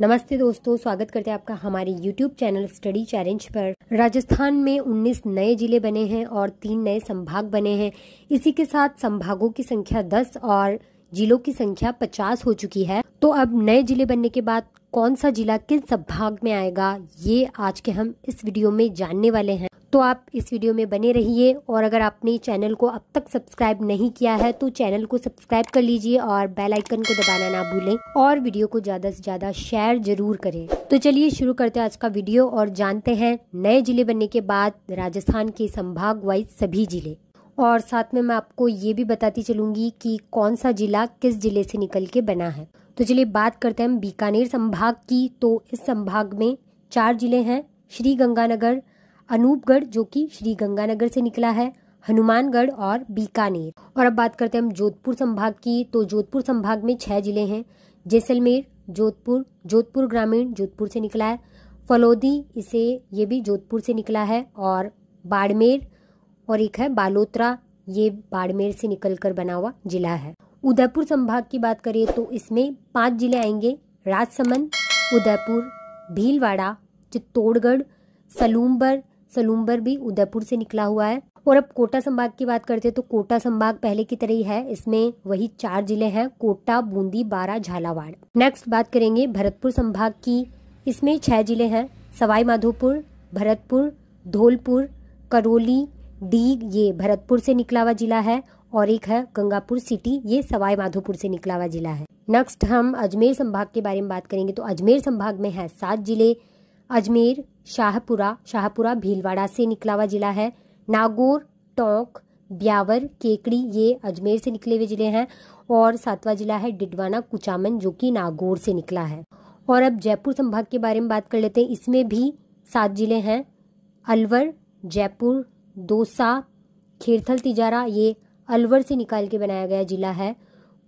नमस्ते दोस्तों स्वागत करते हैं आपका हमारे यूट्यूब चैनल स्टडी चैलेंज पर राजस्थान में 19 नए जिले बने हैं और तीन नए संभाग बने हैं इसी के साथ संभागों की संख्या 10 और जिलों की संख्या 50 हो चुकी है तो अब नए जिले बनने के बाद कौन सा जिला किस संभाग में आएगा ये आज के हम इस वीडियो में जानने वाले हैं तो आप इस वीडियो में बने रहिए और अगर आपने चैनल को अब तक सब्सक्राइब नहीं किया है तो चैनल को सब्सक्राइब कर लीजिए और बेल आइकन को दबाना ना भूलें और वीडियो को ज़्यादा से ज़्यादा शेयर जरूर करें तो चलिए शुरू करते हैं आज का वीडियो और जानते हैं नए जिले बनने के बाद राजस्थान के संभाग वाइज सभी जिले और साथ में मैं आपको ये भी बताती चलूंगी कि कौन सा जिला किस जिले से निकल के बना है तो चलिए बात करते हैं बीकानेर संभाग की तो इस संभाग में चार जिले हैं श्री गंगानगर अनूपगढ़ जो कि श्री गंगानगर से निकला है हनुमानगढ़ और बीकानेर और अब बात करते हैं हम जोधपुर संभाग की तो जोधपुर संभाग में छह जिले हैं जैसलमेर जोधपुर जोधपुर ग्रामीण जोधपुर से निकला है फलोदी इसे ये भी जोधपुर से निकला है और बाड़मेर और एक है बालोतरा ये बाड़मेर से निकलकर बना हुआ जिला है उदयपुर संभाग की बात करें तो इसमें पांच जिले आएंगे राजसमंद उदयपुर भीलवाड़ा चित्तौड़गढ़ सलूमबर सलूम्बर भी उदयपुर से निकला हुआ है और अब कोटा संभाग की बात करते हैं तो कोटा संभाग पहले की तरह ही है इसमें वही चार जिले हैं कोटा बूंदी बारा झालावाड़ नेक्स्ट बात करेंगे भरतपुर संभाग की इसमें छह जिले हैं सवाई माधोपुर भरतपुर धौलपुर करौली डीग ये भरतपुर से निकला हुआ जिला है और एक है गंगापुर सिटी ये सवाई माधोपुर से निकला हुआ जिला है नेक्स्ट हम अजमेर संभाग के बारे में बात करेंगे तो अजमेर संभाग में है सात जिले अजमेर शाहपुरा शाहपुरा भीलवाड़ा से निकला हुआ जिला है नागौर टोंक ब्यावर केकड़ी ये अजमेर से निकले हुए जिले हैं और सातवां जिला है डिडवाना कुचामन जो कि नागौर से निकला है और अब जयपुर संभाग के बारे में बात कर लेते हैं इसमें भी सात जिले हैं अलवर जयपुर दौसा खेरथल तिजारा ये अलवर से निकाल के बनाया गया जिला है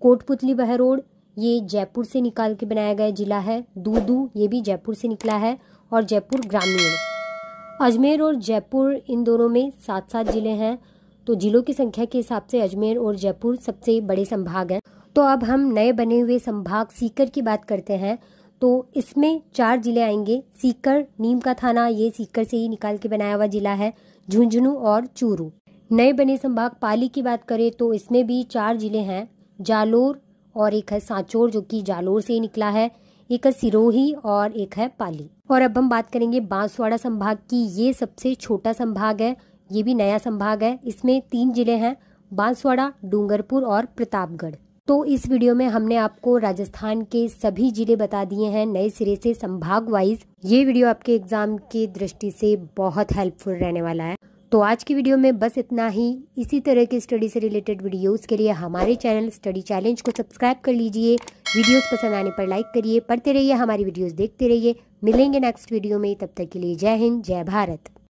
कोटपुतली बहरोड ये जयपुर से निकाल के बनाया गया जिला है दूदू ये भी जयपुर से निकला है और जयपुर ग्रामीण अजमेर और जयपुर इन दोनों में सात सात जिले हैं तो जिलों की संख्या के हिसाब से अजमेर और जयपुर सबसे बड़े संभाग हैं तो अब हम नए बने हुए संभाग सीकर की बात करते हैं तो इसमें चार जिले आएंगे सीकर नीम का थाना ये सीकर से ही निकाल के बनाया हुआ जिला है झुंझुनू और चूरू नए बने संभाग पाली की बात करें तो इसमें भी चार जिले हैं जालोर और एक है सांचोर जो कि जालोर से ही निकला है एक है सिरोही और एक है पाली और अब हम बात करेंगे बांसवाड़ा संभाग की ये सबसे छोटा संभाग है ये भी नया संभाग है इसमें तीन जिले हैं बांसवाड़ा डूंगरपुर और प्रतापगढ़ तो इस वीडियो में हमने आपको राजस्थान के सभी जिले बता दिए हैं नए सिरे से संभाग वाइज ये वीडियो आपके एग्जाम की दृष्टि से बहुत हेल्पफुल रहने वाला है तो आज की वीडियो में बस इतना ही इसी तरह के स्टडी से रिलेटेड वीडियोस के लिए हमारे चैनल स्टडी चैलेंज को सब्सक्राइब कर लीजिए वीडियोस पसंद आने पर लाइक करिए पढ़ते रहिए हमारी वीडियोस देखते रहिए मिलेंगे नेक्स्ट वीडियो में तब तक के लिए जय हिंद जय भारत